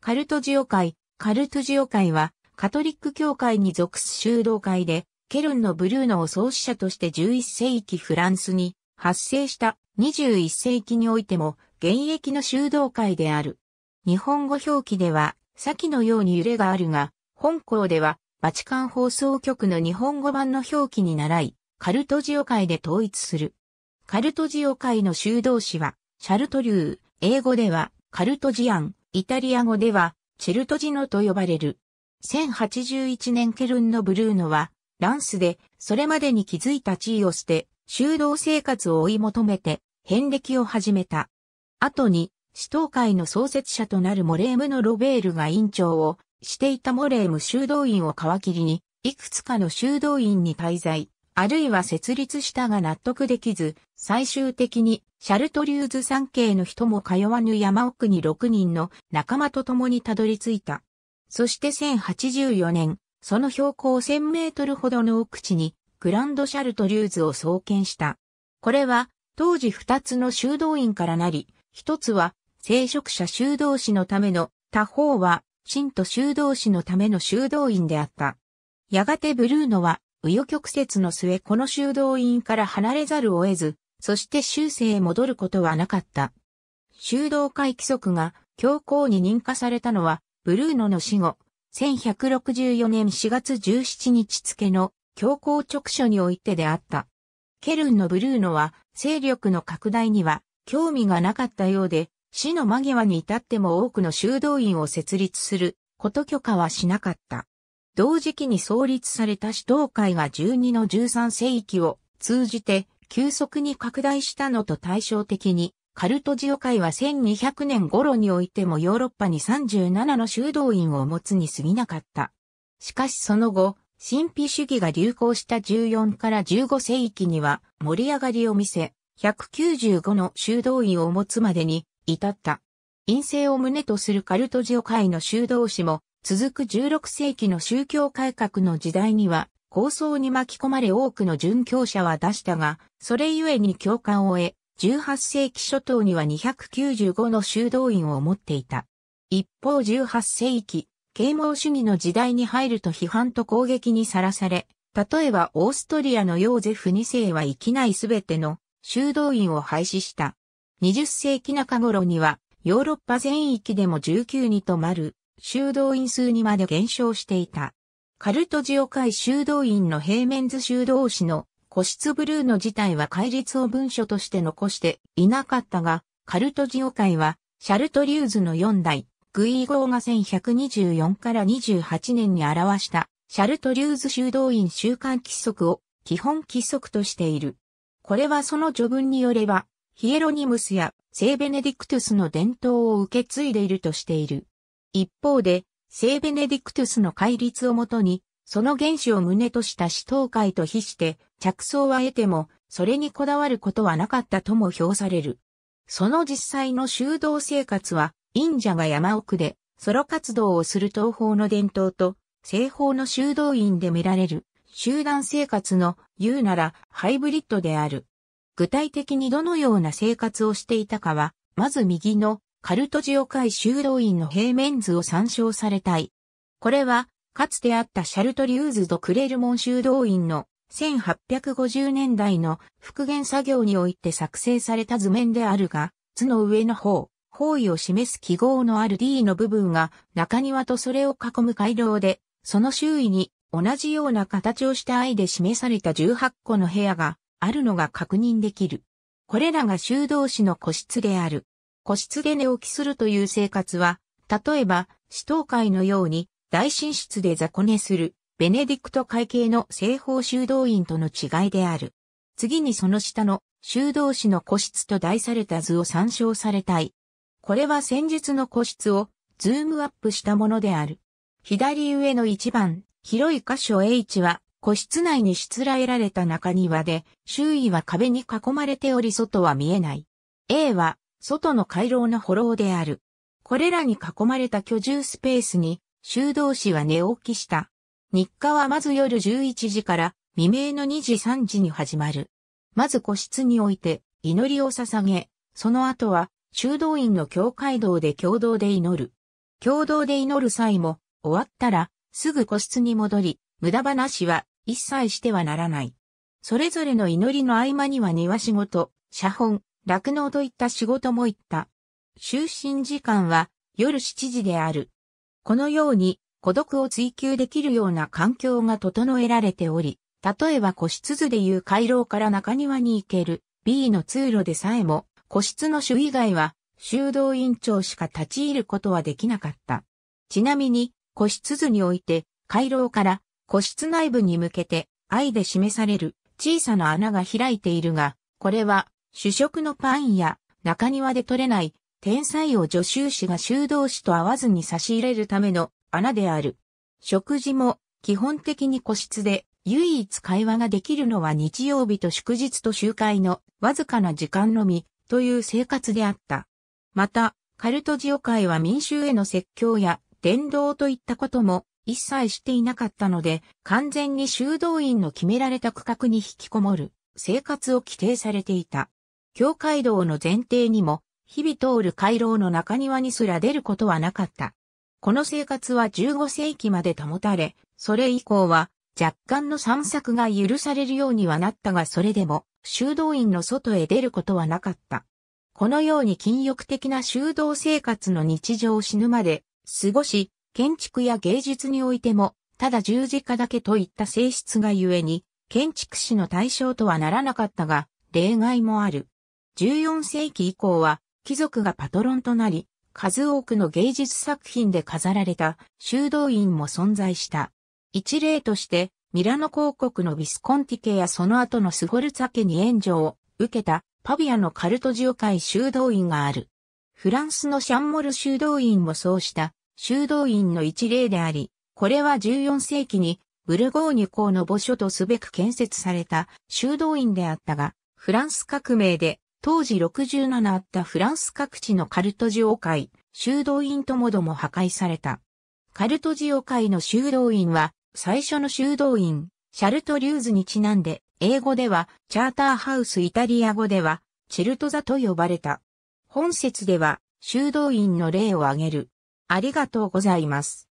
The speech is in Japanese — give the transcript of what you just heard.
カルトジオ会、カルトジオ会は、カトリック教会に属す修道会で、ケルンのブルーノを創始者として11世紀フランスに発生した21世紀においても、現役の修道会である。日本語表記では、先のように揺れがあるが、本校では、バチカン放送局の日本語版の表記に倣い、カルトジオ会で統一する。カルトジオ会の修道士は、シャルトリュー、英語では、カルトジアン、イタリア語では、チェルトジノと呼ばれる。1081年ケルンのブルーノは、ランスで、それまでに築いた地位を捨て、修道生活を追い求めて、遍歴を始めた。後に、死闘会の創設者となるモレームのロベールが院長をしていたモレーム修道院を皮切りに、いくつかの修道院に滞在、あるいは設立したが納得できず、最終的にシャルトリューズ山系の人も通わぬ山奥に6人の仲間と共にたどり着いた。そして1084年、その標高1000メートルほどの奥地にグランドシャルトリューズを創建した。これは当時2つの修道院からなり、1つは聖職者修道士のための、他方は信徒修道士のための修道院であった。やがてブルーノは右与曲折の末この修道院から離れざるを得ず、そして修正へ戻ることはなかった。修道会規則が教皇に認可されたのは、ブルーノの死後、1164年4月17日付の教皇直書においてであった。ケルンのブルーノは、勢力の拡大には興味がなかったようで、死の間際に至っても多くの修道院を設立すること許可はしなかった。同時期に創立された市東会が12の13世紀を通じて急速に拡大したのと対照的に、カルトジオ会は1200年頃においてもヨーロッパに37の修道院を持つに過ぎなかった。しかしその後、神秘主義が流行した14から15世紀には盛り上がりを見せ、195の修道院を持つまでに至った。陰性を旨とするカルトジオ会の修道士も続く16世紀の宗教改革の時代には、構想に巻き込まれ多くの殉教者は出したが、それゆえに共感を得、18世紀初頭には295の修道院を持っていた。一方18世紀、啓蒙主義の時代に入ると批判と攻撃にさらされ、例えばオーストリアのヨーゼフ2世は生きないすべての修道院を廃止した。20世紀中頃にはヨーロッパ全域でも19に止まる修道院数にまで減少していた。カルトジオ会修道院の平面図修道士の個室ブルーの自体は戒律を文書として残していなかったが、カルトジオ会はシャルトリューズの4代、グイーゴーが1124から28年に表したシャルトリューズ修道院週慣規則を基本規則としている。これはその序文によれば、ヒエロニムスや聖ベネディクトゥスの伝統を受け継いでいるとしている。一方で、聖ベネディクトゥスの戒律をもとに、その原始を旨とした死闘会と比して、着想は得ても、それにこだわることはなかったとも評される。その実際の修道生活は、忍者が山奥で、ソロ活動をする東方の伝統と、西方の修道院で見られる、集団生活の、言うなら、ハイブリッドである。具体的にどのような生活をしていたかは、まず右のカルトジオ会修道院の平面図を参照されたい。これは、かつてあったシャルトリューズ・ド・クレルモン修道院の1850年代の復元作業において作成された図面であるが、図の上の方、方位を示す記号のある D の部分が中庭とそれを囲む回廊で、その周囲に同じような形をした I で示された18個の部屋があるのが確認できる。これらが修道士の個室である。個室で寝起きするという生活は、例えば、死闘会のように、大寝室で雑魚寝する、ベネディクト会系の西方修道院との違いである。次にその下の、修道士の個室と題された図を参照されたい。これは先日の個室を、ズームアップしたものである。左上の一番、広い箇所 H は、個室内にしつらえられた中庭で、周囲は壁に囲まれており外は見えない。A は、外の回廊の歩廊である。これらに囲まれた居住スペースに、修道士は寝起きした。日課はまず夜11時から未明の2時3時に始まる。まず個室において祈りを捧げ、その後は修道院の教会堂で共同で祈る。共同で祈る際も終わったらすぐ個室に戻り、無駄話は一切してはならない。それぞれの祈りの合間には庭仕事、写本、酪農といった仕事も行った。就寝時間は夜7時である。このように孤独を追求できるような環境が整えられており、例えば個室図でいう回廊から中庭に行ける B の通路でさえも、個室の主以外は修道院長しか立ち入ることはできなかった。ちなみに、個室図において、回廊から個室内部に向けて愛で示される小さな穴が開いているが、これは主食のパンや中庭で取れない天才を助手士が修道士と会わずに差し入れるための穴である。食事も基本的に個室で唯一会話ができるのは日曜日と祝日と集会のわずかな時間のみという生活であった。また、カルトジオ会は民衆への説教や伝道といったことも一切していなかったので、完全に修道院の決められた区画に引きこもる生活を規定されていた。教会道の前提にも、日々通る回廊の中庭にすら出ることはなかった。この生活は15世紀まで保たれ、それ以降は若干の散策が許されるようにはなったがそれでも修道院の外へ出ることはなかった。このように禁欲的な修道生活の日常を死ぬまで過ごし、建築や芸術においても、ただ十字架だけといった性質がゆえに、建築士の対象とはならなかったが、例外もある。14世紀以降は貴族がパトロンとなり、数多くの芸術作品で飾られた修道院も存在した。一例として、ミラノ公国のビィスコンティ家やその後のスフォルツァ家に援助を受けたパビアのカルトジオ会修道院がある。フランスのシャンモル修道院もそうした修道院の一例であり、これは14世紀にブルゴーニュ公の墓所とすべく建設された修道院であったが、フランス革命で当時67あったフランス各地のカルトジオ会、修道院ともども破壊された。カルトジオ会の修道院は、最初の修道院、シャルトリューズにちなんで、英語では、チャーターハウスイタリア語では、チェルトザと呼ばれた。本説では、修道院の例を挙げる。ありがとうございます。